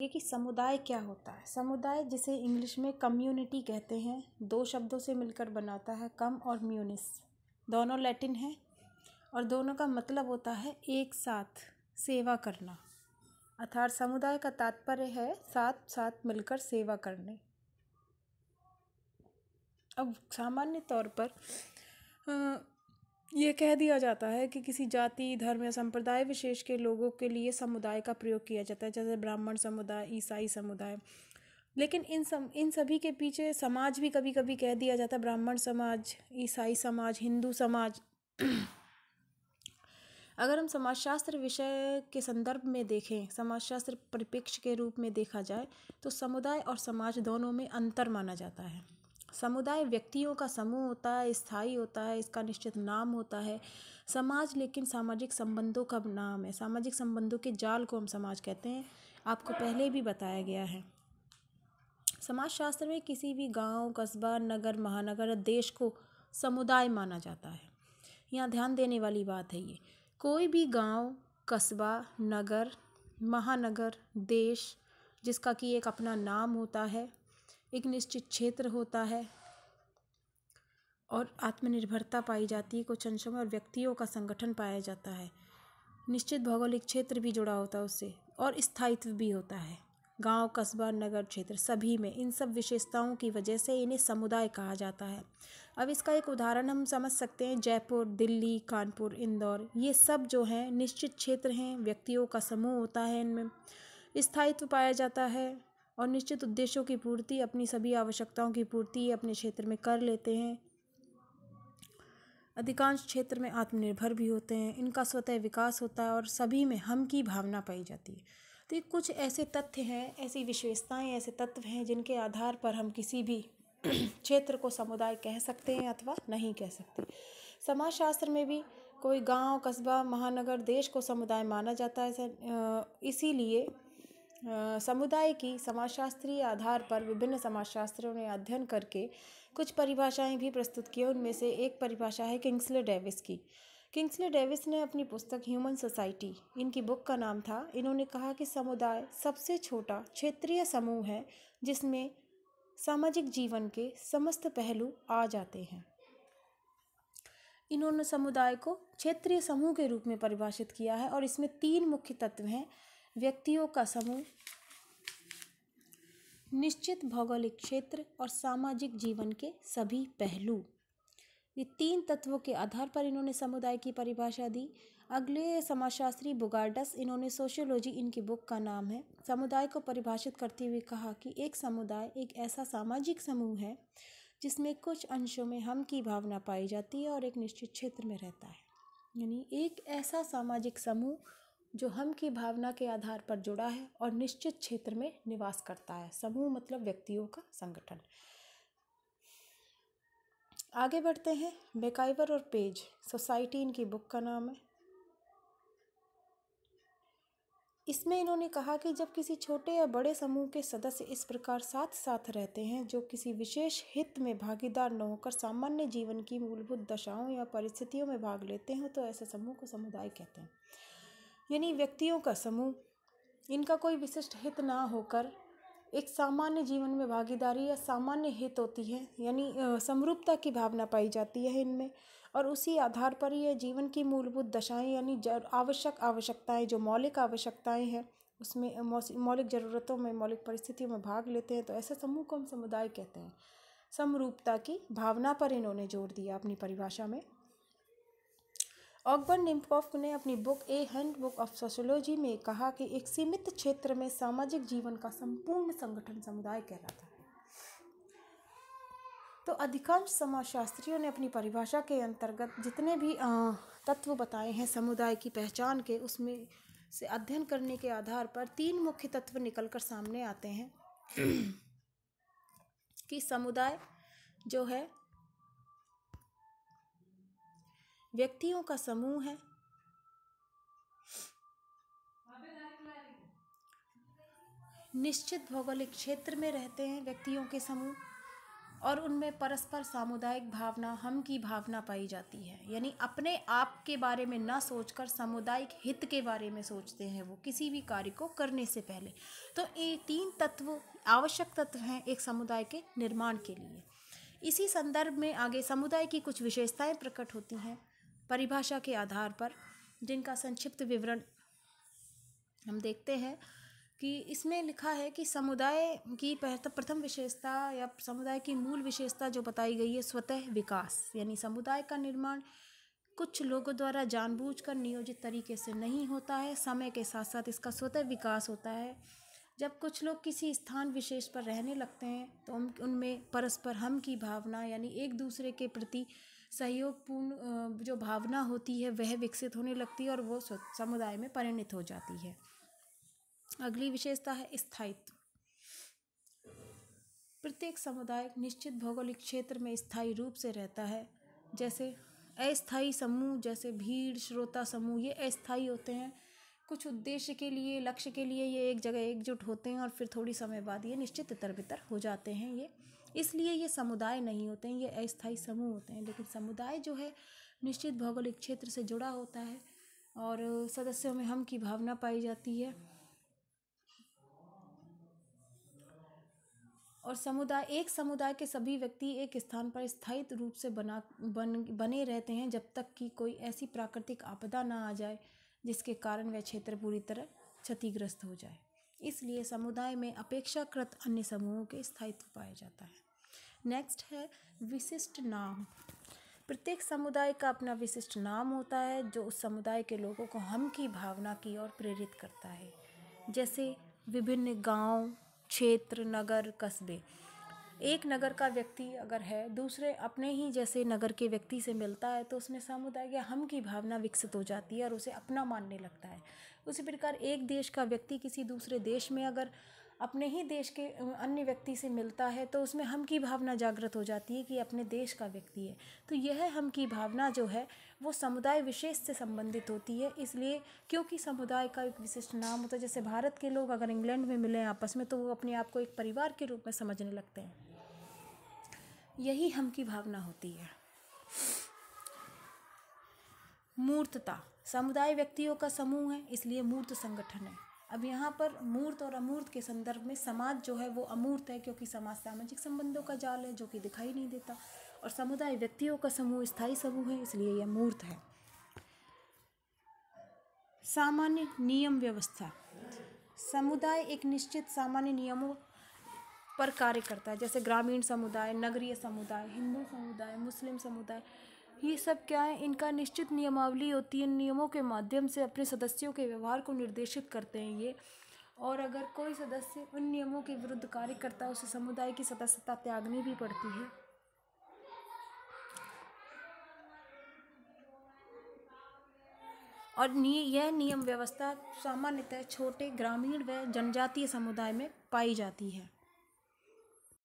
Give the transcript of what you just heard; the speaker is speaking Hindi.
ये कि समुदाय क्या होता है समुदाय जिसे इंग्लिश में कम्युनिटी कहते हैं दो शब्दों से मिलकर बनाता है कम और म्यूनिस दोनों लैटिन हैं और दोनों का मतलब होता है एक साथ सेवा करना अर्थात समुदाय का तात्पर्य है साथ साथ मिलकर सेवा करने अब सामान्य तौर पर यह कह दिया जाता है कि किसी जाति धर्म या संप्रदाय विशेष के लोगों के लिए समुदाय का प्रयोग किया जाता है जैसे ब्राह्मण समुदाय ईसाई समुदाय लेकिन इन सम इन सभी के पीछे समाज भी कभी कभी कह दिया जाता है ब्राह्मण समाज ईसाई समाज हिंदू समाज अगर हम समाजशास्त्र विषय के संदर्भ में देखें समाजशास्त्र परिप्रेक्ष्य के रूप में देखा जाए तो समुदाय और समाज दोनों में अंतर माना जाता है समुदाय व्यक्तियों का समूह होता है स्थायी होता है इसका निश्चित नाम होता है समाज लेकिन सामाजिक संबंधों का नाम है सामाजिक संबंधों के जाल को हम समाज कहते हैं आपको पहले भी बताया गया है समाज शास्त्र में किसी भी गांव, कस्बा नगर महानगर देश को समुदाय माना जाता है यहाँ ध्यान देने वाली बात है ये कोई भी गांव, कस्बा नगर महानगर देश जिसका कि एक अपना नाम होता है एक निश्चित क्षेत्र होता है और आत्मनिर्भरता पाई जाती है कुछ अंशों में और व्यक्तियों का संगठन पाया जाता है निश्चित भौगोलिक क्षेत्र भी जुड़ा होता है उससे और स्थायित्व भी होता है गांव, कस्बा नगर क्षेत्र सभी में इन सब विशेषताओं की वजह से इन्हें समुदाय कहा जाता है अब इसका एक उदाहरण हम समझ सकते हैं जयपुर दिल्ली कानपुर इंदौर ये सब जो हैं निश्चित क्षेत्र हैं व्यक्तियों का समूह होता है इनमें स्थायित्व पाया जाता है और निश्चित उद्देश्यों की पूर्ति अपनी सभी आवश्यकताओं की पूर्ति अपने क्षेत्र में कर लेते हैं अधिकांश क्षेत्र में आत्मनिर्भर भी होते हैं इनका स्वतः विकास होता है और सभी में हम की भावना पाई जाती है तो ये कुछ ऐसे तथ्य हैं ऐसी विशेषताएं ऐसे तत्व हैं जिनके आधार पर हम किसी भी क्षेत्र को समुदाय कह सकते हैं अथवा नहीं कह सकते समाजशास्त्र में भी कोई गांव कस्बा महानगर देश को समुदाय माना जाता है इसीलिए समुदाय की समाजशास्त्रीय आधार पर विभिन्न समाजशास्त्रों ने अध्ययन करके कुछ परिभाषाएं भी प्रस्तुत की उनमें से एक परिभाषा है किंग्सले डेविस की किंग्सले डेविस ने अपनी पुस्तक ह्यूमन सोसाइटी इनकी बुक का नाम था इन्होंने कहा कि समुदाय सबसे छोटा क्षेत्रीय समूह है जिसमें सामाजिक जीवन के समस्त पहलू आ जाते हैं इन्होंने समुदाय को क्षेत्रीय समूह के रूप में परिभाषित किया है और इसमें तीन मुख्य तत्व हैं व्यक्तियों का समूह निश्चित भौगोलिक क्षेत्र और सामाजिक जीवन के सभी पहलू ये तीन तत्वों के आधार पर इन्होंने समुदाय की परिभाषा दी अगले समाजशास्त्री बुगार्डस इन्होंने सोशियोलॉजी इनकी बुक का नाम है समुदाय को परिभाषित करते हुए कहा कि एक समुदाय एक ऐसा सामाजिक समूह है जिसमें कुछ अंशों में हम की भावना पाई जाती है और एक निश्चित क्षेत्र में रहता है यानी एक ऐसा सामाजिक समूह जो हम की भावना के आधार पर जुड़ा है और निश्चित क्षेत्र में निवास करता है समूह मतलब व्यक्तियों का संगठन आगे बढ़ते हैं बेकाइवर और पेज सोसाइटी इनकी बुक का नाम है इसमें इन्होंने कहा कि जब किसी छोटे या बड़े समूह के सदस्य इस प्रकार साथ साथ रहते हैं जो किसी विशेष हित में भागीदार न होकर सामान्य जीवन की मूलभूत दशाओं या परिस्थितियों में भाग लेते हैं तो ऐसे समूह को समुदाय कहते हैं यानी व्यक्तियों का समूह इनका कोई विशिष्ट हित ना होकर एक सामान्य जीवन में भागीदारी या सामान्य हित होती है यानी समरूपता की भावना पाई जाती है इनमें और उसी आधार पर यह जीवन की मूलभूत दशाएं यानी आवश्यक आवश्यकताएं जो मौलिक आवश्यकताएं हैं उसमें मौलिक ज़रूरतों में मौलिक परिस्थितियों में भाग लेते हैं तो ऐसे समूह को हम समुदाय कहते हैं समरूपता की भावना पर इन्होंने जोर दिया अपनी परिभाषा में ऑकबर निम्पॉफ ने अपनी book a handbook of sociology में कहा कि एक सीमित क्षेत्र में सामाजिक जीवन का संपूर्ण संगठन समुदाय कहलाता है तो अधिकांश समाजशास्त्रियों ने अपनी परिभाषा के अंतर्गत जितने भी तत्व बताए हैं समुदाय की पहचान के उसमें से अध्ययन करने के आधार पर तीन मुख्य तत्व निकलकर सामने आते हैं कि समुदाय जो है व्यक्तियों का समूह है निश्चित भौगोलिक क्षेत्र में रहते हैं व्यक्तियों के समूह और उनमें परस्पर सामुदायिक भावना हम की भावना पाई जाती है यानी अपने आप के बारे में ना सोचकर सामुदायिक हित के बारे में सोचते हैं वो किसी भी कार्य को करने से पहले तो ये तीन तत्व आवश्यक तत्व हैं एक समुदाय के निर्माण के लिए इसी संदर्भ में आगे समुदाय की कुछ विशेषताएं प्रकट होती हैं परिभाषा के आधार पर जिनका संक्षिप्त विवरण हम देखते हैं कि इसमें लिखा है कि समुदाय की प्रथम विशेषता या समुदाय की मूल विशेषता जो बताई गई है स्वतः विकास यानी समुदाय का निर्माण कुछ लोगों द्वारा जानबूझकर नियोजित तरीके से नहीं होता है समय के साथ साथ इसका स्वतः विकास होता है जब कुछ लोग किसी स्थान विशेष पर रहने लगते हैं तो उनमें परस्पर हम की भावना यानी एक दूसरे के प्रति सहयोगपूर्ण जो भावना होती है वह विकसित होने लगती है और वो समुदाय में परिणित हो जाती है अगली विशेषता है स्थायित्व प्रत्येक समुदाय निश्चित भौगोलिक क्षेत्र में स्थायी रूप से रहता है जैसे अस्थायी समूह जैसे भीड़ श्रोता समूह ये अस्थायी होते हैं कुछ उद्देश्य के लिए लक्ष्य के लिए ये एक जगह एकजुट होते हैं और फिर थोड़ी समय बाद ये निश्चित इतर बितर हो जाते हैं ये इसलिए ये समुदाय नहीं होते हैं ये अस्थायी समूह होते हैं लेकिन समुदाय जो है निश्चित भौगोलिक क्षेत्र से जुड़ा होता है और सदस्यों में हम की भावना पाई जाती है और समुदाय एक समुदाय के सभी व्यक्ति एक स्थान पर स्थायी रूप से बना बन बने रहते हैं जब तक कि कोई ऐसी प्राकृतिक आपदा ना आ जाए जिसके कारण वह क्षेत्र पूरी तरह क्षतिग्रस्त हो जाए इसलिए समुदाय में अपेक्षाकृत अन्य समूहों के स्थायित्व पाया जाता है नेक्स्ट है विशिष्ट नाम प्रत्येक समुदाय का अपना विशिष्ट नाम होता है जो उस समुदाय के लोगों को हम की भावना की ओर प्रेरित करता है जैसे विभिन्न गांव, क्षेत्र नगर कस्बे एक नगर का व्यक्ति अगर है दूसरे अपने ही जैसे नगर के व्यक्ति से मिलता है तो उसमें समुदाय के हम की भावना विकसित हो जाती है और उसे अपना मानने लगता है उसी प्रकार एक देश का व्यक्ति किसी दूसरे देश में अगर अपने ही देश के अन्य व्यक्ति से मिलता है तो उसमें हम की भावना जागृत हो जाती है कि अपने देश का व्यक्ति है तो यह हम की भावना जो है वो समुदाय विशेष से संबंधित होती है इसलिए क्योंकि समुदाय का एक विशिष्ट नाम होता है जैसे भारत के लोग अगर इंग्लैंड में मिले आपस में तो वो अपने आप को एक परिवार के रूप में समझने लगते हैं यही हम की भावना होती है मूर्तता समुदाय व्यक्तियों का समूह है इसलिए मूर्त संगठन है अब यहाँ पर मूर्त और अमूर्त के संदर्भ में समाज जो है वो अमूर्त है क्योंकि समाज सामाजिक संबंधों का जाल है जो कि दिखाई नहीं देता और समुदाय व्यक्तियों का समूह स्थायी समूह है इसलिए यह मूर्त है सामान्य नियम व्यवस्था समुदाय एक निश्चित सामान्य नियमों पर कार्य करता है जैसे ग्रामीण समुदाय नगरीय समुदाय हिंदू समुदाय मुस्लिम समुदाय ये सब क्या है इनका निश्चित नियमावली होती है नियमों के माध्यम से अपने सदस्यों के व्यवहार को निर्देशित करते हैं ये और अगर कोई सदस्य उन नियमों के विरुद्ध कार्य करता है उसे समुदाय की सदस्यता त्यागनी भी पड़ती है और नि यह नियम व्यवस्था सामान्यतः छोटे ग्रामीण व जनजातीय समुदाय में पाई जाती है